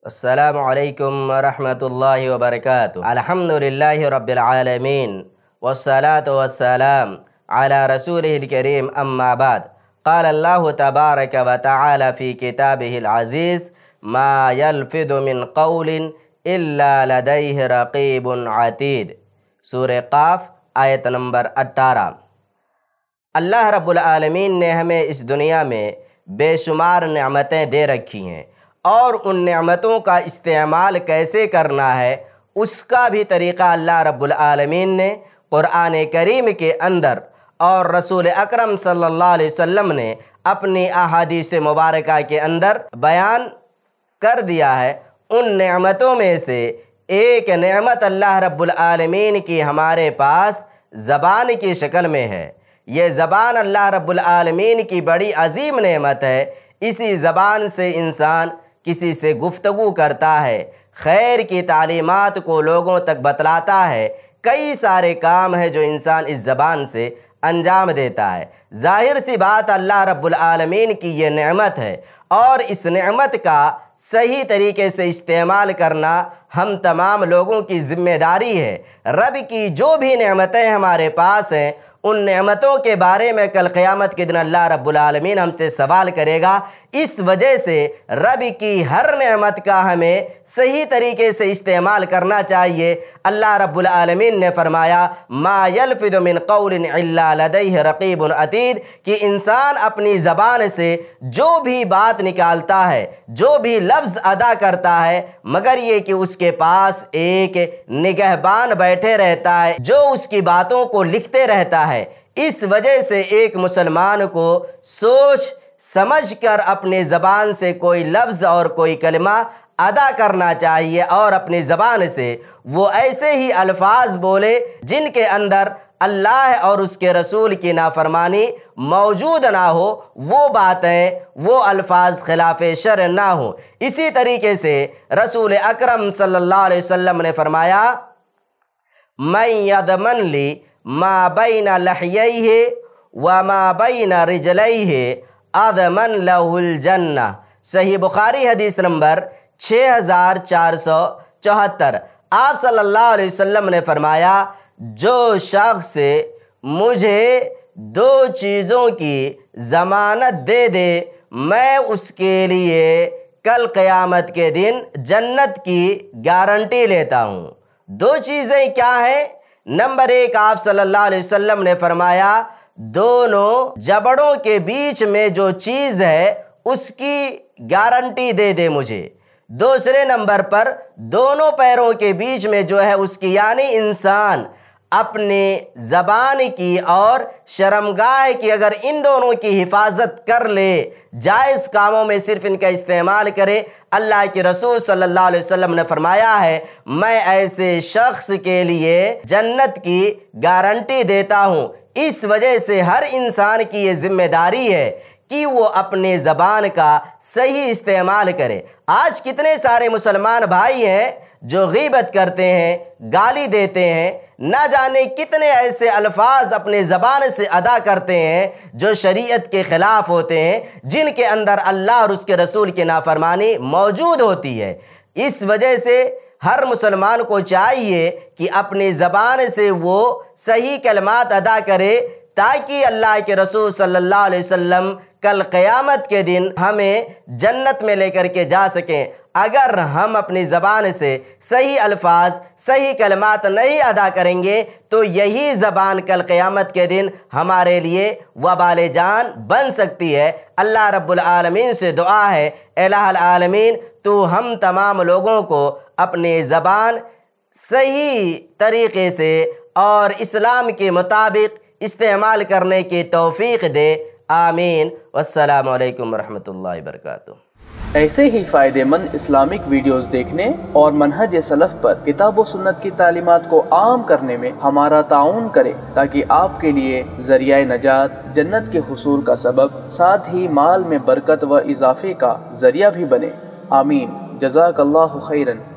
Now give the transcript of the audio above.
السلام عليكم ورحمة الله وبركاته الحمد لله رب العالمين والصلاة والسلام على رسوله الكريم أما بعد قال الله تبارك وتعالى في كتابه العزيز ما يلفظ من قول إلا لديه رقيب عتيد سورة قاف آیت آية نمبر اٹھارہ اللہ رب العالمین نے ہمیں اس دنیا میں بے شمار نعمتیں دے رکھی ہیں और उन नमतों का इस्तेमाल कैसे करना है उसका भी तरीक़ा अल्लाह रब्बुल आलमीन ने क़ुरान करीम के अंदर और रसूल अकरम सल्लल्लाहु अलैहि वसल्लम ने अपनी अहादीस मुबारक के अंदर बयान कर दिया है उन नमतों में से एक नमत अल्लाह रब्बुल आलमीन की हमारे पास ज़बान की शक्ल में है ये ज़बान अल्लाह रब्बुल आलमीन की बड़ी अजीम नेमत है इसी ज़बान से इंसान किसी से गुफ्तगु करता है खैर की तालीमत को लोगों तक बतलाता है कई सारे काम है जो इंसान इस ज़बान से अंजाम देता है जाहिर सी बात अल्लाह रब्बुल आलमीन की ये नेमत है और इस नेमत का सही तरीके से इस्तेमाल करना हम तमाम लोगों की ज़िम्मेदारी है रब की जो भी नेमतें हमारे पास हैं उन नेमतों के बारे में कल क़यामत के दिन अल्लाह रब्बुलमीन हमसे सवाल करेगा इस वजह से रब की हर नेमत का हमें सही तरीके से इस्तेमाल करना चाहिए अल्लाह रब्बुलमीन ने फरमाया मायलफिदमिन कौलिन लदई रकीब अतीद कि इंसान अपनी ज़बान से जो भी बात निकालता है जो भी लफ्ज़ अदा करता है मगर ये कि उसके पास एक निगहबान बैठे रहता है जो उसकी बातों को लिखते रहता है है इस वजह से एक मुसलमान को सोच समझ कर अपने ज़बान से कोई लफ्ज़ और कोई कलमा अदा करना चाहिए और अपनी ज़बान से वो ऐसे ही अल्फाज बोले जिनके अंदर अल्लाह और उसके रसूल की नाफरमानी मौजूद ना हो वो बातें वो अल्फाज खिलाफ शर ना हो इसी तरीके से रसूल अकरम सल्लल्लाहु अलैहि वसल्लम ने फरमाया मैं यदमन ली ना लहयई है व माबैन रिजलई है अदमन जन्ना सही बुखारी हदीस नंबर छः हज़ार चार सौ चौहत्तर आप सल्लल्लाहु अलैहि वसल्लम ने फरमाया जो शख्स मुझे दो चीज़ों की ज़मानत दे दे मैं उसके लिए कल क़यामत के दिन जन्नत की गारंटी लेता हूँ दो चीज़ें क्या हैं नंबर एक आप सल्लल्लाहु अलैहि वसल्लम ने फरमाया दोनों जबड़ों के बीच में जो चीज़ है उसकी गारंटी दे दे मुझे दूसरे नंबर पर दोनों पैरों के बीच में जो है उसकी यानी इंसान अपने ज़बान की और शर्मगाह की अगर इन दोनों की हिफाजत कर ले जायज़ कामों में सिर्फ इनका इस्तेमाल करे अल्लाह के रसूल सल्लल्लाहु अलैहि वसल्लम ने फरमाया है मैं ऐसे शख्स के लिए जन्नत की गारंटी देता हूँ इस वजह से हर इंसान की ये जिम्मेदारी है कि वो अपने ज़बान का सही इस्तेमाल करे आज कितने सारे मुसलमान भाई हैं जो गीबत करते हैं गाली देते हैं ना जाने कितने ऐसे अल्फाज अपने ज़बान से अदा करते हैं जो शरीयत के ख़िलाफ़ होते हैं जिनके अंदर अल्लाह और उसके रसूल की नाफरमानी मौजूद होती है इस वजह से हर मुसलमान को चाहिए कि अपनी ज़बान से वो सही कलमात अदा करे ताकि अल्लाह के रसूल सल्लल्लाहु अलैहि वसल्लम कल क़यामत के दिन हमें जन्नत में लेकर के जा सकें अगर हम अपनी ज़बान से सही अल्फाज सही कलमात नहीं अदा करेंगे तो यही ज़बान कल क़यामत के दिन हमारे लिए वबाल जान बन सकती है अल्लाह रब्बुल आलमीन से दुआ है आलमीन तो हम तमाम लोगों को अपनी ज़बान सही तरीके से और इस्लाम के मुताबिक इस्तेमाल करने की तौफीक दे आमीन वालेकुम रहमतुल्लाहि वरकatuह ऐसे ही फ़ायदेमंद इस्लामिक वीडियोस देखने और मनहज सलफ़ पर किताब व सुन्नत की तालीमत को आम करने में हमारा ताउन करें ताकि आपके लिए जरिया नजात जन्नत के हसूल का सबब साथ ही माल में बरकत व इजाफे का जरिया भी बने आमीन जजाक खैरन